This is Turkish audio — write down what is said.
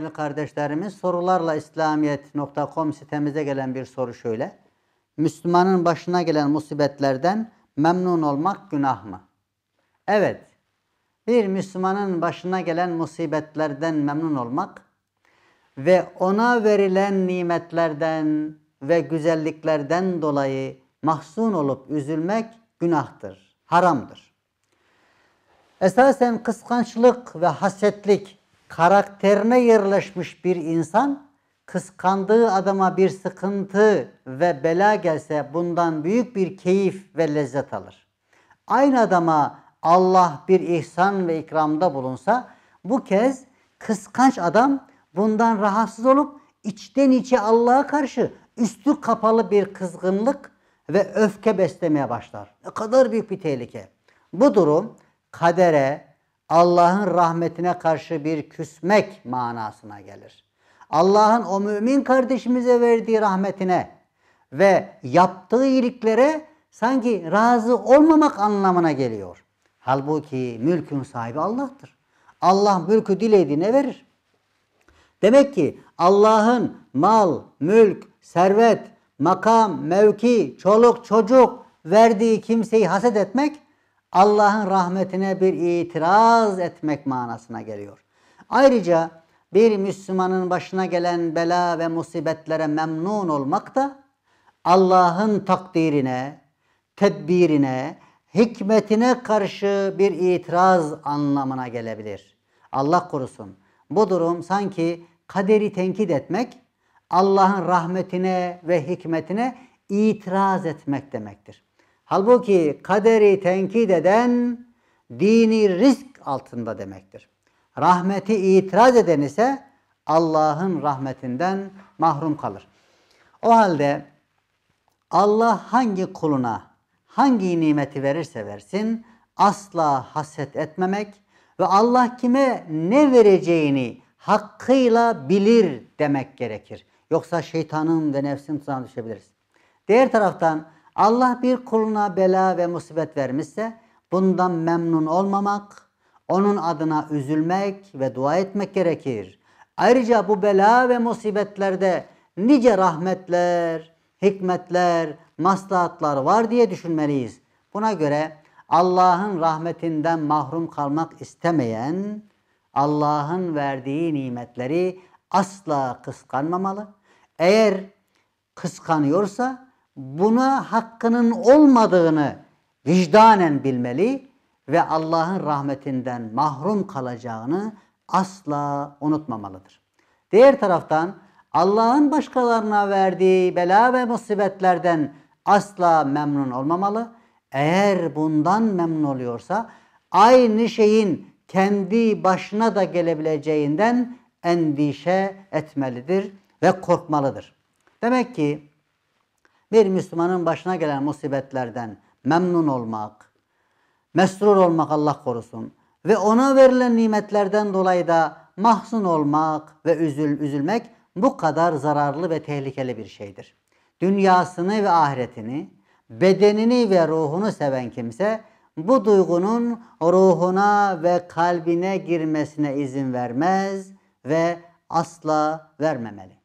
değerli kardeşlerimiz sorularla İslamiyet.com sitemize gelen bir soru şöyle. Müslümanın başına gelen musibetlerden memnun olmak günah mı? Evet, bir Müslümanın başına gelen musibetlerden memnun olmak ve ona verilen nimetlerden ve güzelliklerden dolayı mahzun olup üzülmek günahtır, haramdır. Esasen kıskançlık ve hasetlik karakterine yerleşmiş bir insan kıskandığı adama bir sıkıntı ve bela gelse bundan büyük bir keyif ve lezzet alır. Aynı adama Allah bir ihsan ve ikramda bulunsa bu kez kıskanç adam bundan rahatsız olup içten içe Allah'a karşı üstü kapalı bir kızgınlık ve öfke beslemeye başlar. Ne kadar büyük bir tehlike. Bu durum kadere, Allah'ın rahmetine karşı bir küsmek manasına gelir. Allah'ın o mümin kardeşimize verdiği rahmetine ve yaptığı iyiliklere sanki razı olmamak anlamına geliyor. Halbuki mülkün sahibi Allah'tır. Allah mülkü dilediğine verir. Demek ki Allah'ın mal, mülk, servet, makam, mevki, çoluk, çocuk verdiği kimseyi haset etmek Allah'ın rahmetine bir itiraz etmek manasına geliyor. Ayrıca bir Müslümanın başına gelen bela ve musibetlere memnun olmak da Allah'ın takdirine, tedbirine, hikmetine karşı bir itiraz anlamına gelebilir. Allah korusun. Bu durum sanki kaderi tenkit etmek, Allah'ın rahmetine ve hikmetine itiraz etmek demektir. Halbuki kaderi tenkit eden dini risk altında demektir. Rahmeti itiraz eden ise Allah'ın rahmetinden mahrum kalır. O halde Allah hangi kuluna hangi nimeti verirse versin asla haset etmemek ve Allah kime ne vereceğini hakkıyla bilir demek gerekir. Yoksa şeytanın ve nefsin tuzağına düşebiliriz. Diğer taraftan Allah bir kuluna bela ve musibet vermişse bundan memnun olmamak, onun adına üzülmek ve dua etmek gerekir. Ayrıca bu bela ve musibetlerde nice rahmetler, hikmetler, maslahatlar var diye düşünmeliyiz. Buna göre Allah'ın rahmetinden mahrum kalmak istemeyen Allah'ın verdiği nimetleri asla kıskanmamalı. Eğer kıskanıyorsa buna hakkının olmadığını vicdanen bilmeli ve Allah'ın rahmetinden mahrum kalacağını asla unutmamalıdır. Diğer taraftan Allah'ın başkalarına verdiği bela ve musibetlerden asla memnun olmamalı. Eğer bundan memnun oluyorsa aynı şeyin kendi başına da gelebileceğinden endişe etmelidir ve korkmalıdır. Demek ki bir Müslümanın başına gelen musibetlerden memnun olmak, mesrur olmak Allah korusun ve ona verilen nimetlerden dolayı da mahzun olmak ve üzül, üzülmek bu kadar zararlı ve tehlikeli bir şeydir. Dünyasını ve ahiretini, bedenini ve ruhunu seven kimse bu duygunun ruhuna ve kalbine girmesine izin vermez ve asla vermemeli.